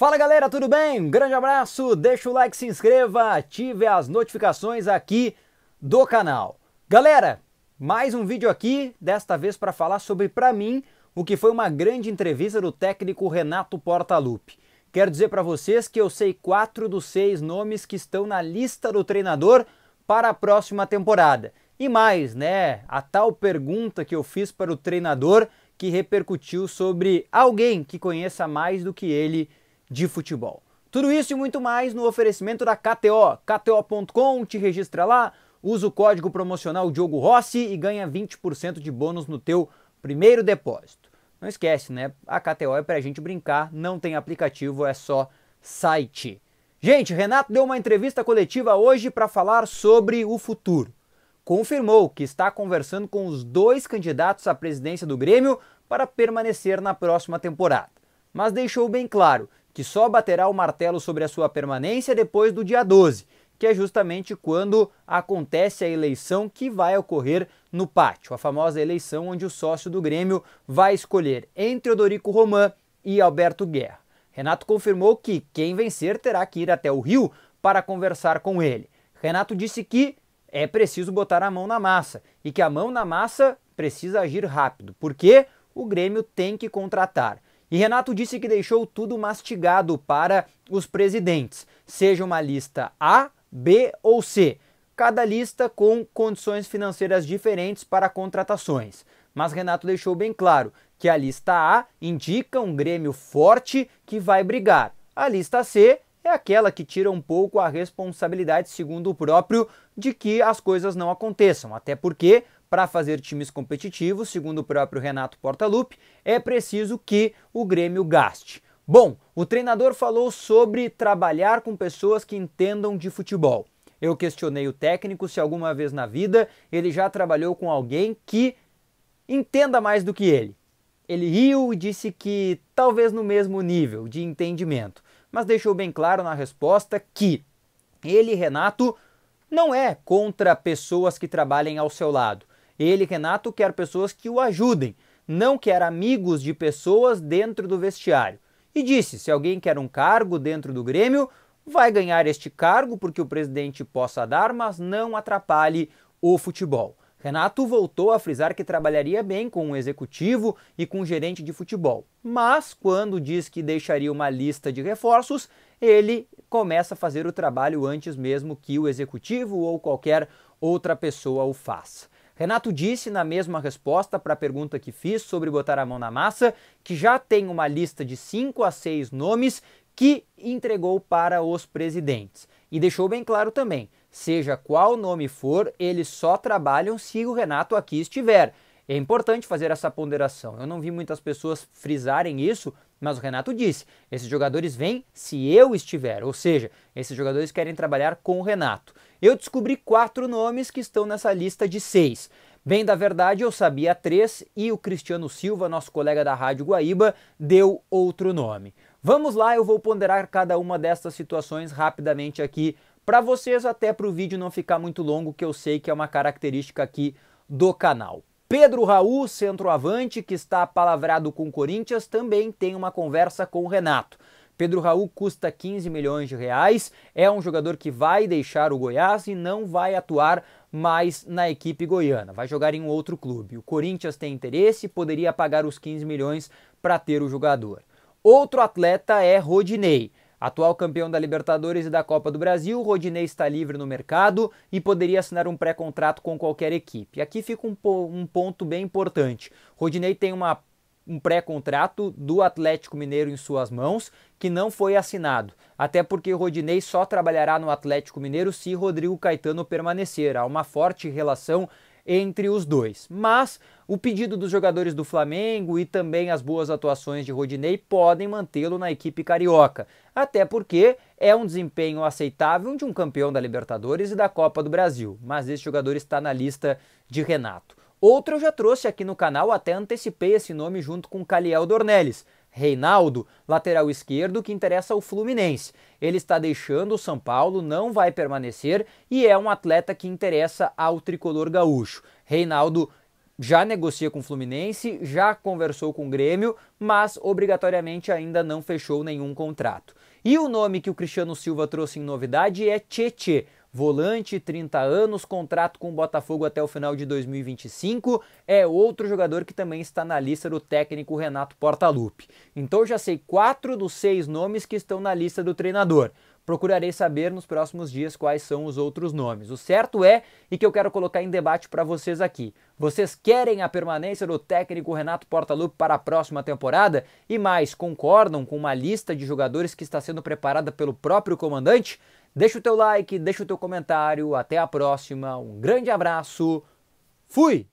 Fala galera, tudo bem? Um grande abraço, deixa o like, se inscreva, ative as notificações aqui do canal. Galera, mais um vídeo aqui, desta vez para falar sobre, para mim, o que foi uma grande entrevista do técnico Renato Portaluppi. Quero dizer para vocês que eu sei quatro dos seis nomes que estão na lista do treinador para a próxima temporada. E mais, né, a tal pergunta que eu fiz para o treinador que repercutiu sobre alguém que conheça mais do que ele de futebol. Tudo isso e muito mais no oferecimento da KTO. KTO.com, te registra lá, usa o código promocional Diogo Rossi e ganha 20% de bônus no teu primeiro depósito. Não esquece, né? A KTO é pra gente brincar, não tem aplicativo, é só site. Gente, Renato deu uma entrevista coletiva hoje para falar sobre o futuro. Confirmou que está conversando com os dois candidatos à presidência do Grêmio para permanecer na próxima temporada. Mas deixou bem claro que só baterá o martelo sobre a sua permanência depois do dia 12, que é justamente quando acontece a eleição que vai ocorrer no pátio, a famosa eleição onde o sócio do Grêmio vai escolher entre Odorico Román e Alberto Guerra. Renato confirmou que quem vencer terá que ir até o Rio para conversar com ele. Renato disse que é preciso botar a mão na massa e que a mão na massa precisa agir rápido, porque o Grêmio tem que contratar. E Renato disse que deixou tudo mastigado para os presidentes, seja uma lista A, B ou C, cada lista com condições financeiras diferentes para contratações. Mas Renato deixou bem claro que a lista A indica um Grêmio forte que vai brigar. A lista C é aquela que tira um pouco a responsabilidade, segundo o próprio, de que as coisas não aconteçam, até porque para fazer times competitivos, segundo o próprio Renato Portaluppi, é preciso que o Grêmio gaste. Bom, o treinador falou sobre trabalhar com pessoas que entendam de futebol. Eu questionei o técnico se alguma vez na vida ele já trabalhou com alguém que entenda mais do que ele. Ele riu e disse que talvez no mesmo nível de entendimento, mas deixou bem claro na resposta que ele, Renato, não é contra pessoas que trabalhem ao seu lado, ele, Renato, quer pessoas que o ajudem, não quer amigos de pessoas dentro do vestiário. E disse: se alguém quer um cargo dentro do Grêmio, vai ganhar este cargo porque o presidente possa dar, mas não atrapalhe o futebol. Renato voltou a frisar que trabalharia bem com um executivo e com um gerente de futebol, mas quando diz que deixaria uma lista de reforços, ele começa a fazer o trabalho antes mesmo que o executivo ou qualquer outra pessoa o faça. Renato disse na mesma resposta para a pergunta que fiz sobre botar a mão na massa que já tem uma lista de 5 a 6 nomes que entregou para os presidentes. E deixou bem claro também: seja qual nome for, eles só trabalham se o Renato aqui estiver. É importante fazer essa ponderação. Eu não vi muitas pessoas frisarem isso, mas o Renato disse: esses jogadores vêm se eu estiver, ou seja, esses jogadores querem trabalhar com o Renato. Eu descobri quatro nomes que estão nessa lista de seis. Bem da verdade, eu sabia três e o Cristiano Silva, nosso colega da Rádio Guaíba, deu outro nome. Vamos lá, eu vou ponderar cada uma dessas situações rapidamente aqui para vocês, até para o vídeo não ficar muito longo, que eu sei que é uma característica aqui do canal. Pedro Raul, centroavante, que está palavrado com o Corinthians, também tem uma conversa com o Renato. Pedro Raul custa 15 milhões de reais, é um jogador que vai deixar o Goiás e não vai atuar mais na equipe goiana, vai jogar em um outro clube. O Corinthians tem interesse e poderia pagar os 15 milhões para ter o jogador. Outro atleta é Rodinei. Atual campeão da Libertadores e da Copa do Brasil, Rodinei está livre no mercado e poderia assinar um pré-contrato com qualquer equipe. Aqui fica um, po um ponto bem importante. Rodinei tem uma, um pré-contrato do Atlético Mineiro em suas mãos que não foi assinado. Até porque Rodinei só trabalhará no Atlético Mineiro se Rodrigo Caetano permanecer. Há uma forte relação entre os dois. Mas o pedido dos jogadores do Flamengo e também as boas atuações de Rodinei podem mantê-lo na equipe carioca, até porque é um desempenho aceitável de um campeão da Libertadores e da Copa do Brasil, mas esse jogador está na lista de Renato. Outro eu já trouxe aqui no canal, até antecipei esse nome junto com Caliel Dornelles, Reinaldo, lateral esquerdo que interessa ao Fluminense. Ele está deixando o São Paulo, não vai permanecer e é um atleta que interessa ao tricolor gaúcho. Reinaldo já negocia com o Fluminense, já conversou com o Grêmio, mas obrigatoriamente ainda não fechou nenhum contrato. E o nome que o Cristiano Silva trouxe em novidade é Tietê. Volante, 30 anos, contrato com o Botafogo até o final de 2025. É outro jogador que também está na lista do técnico Renato Portaluppi. Então já sei quatro dos seis nomes que estão na lista do treinador. Procurarei saber nos próximos dias quais são os outros nomes. O certo é, e que eu quero colocar em debate para vocês aqui: vocês querem a permanência do técnico Renato Portaluppi para a próxima temporada? E mais, concordam com uma lista de jogadores que está sendo preparada pelo próprio comandante? Deixa o teu like, deixa o teu comentário. Até a próxima. Um grande abraço. Fui!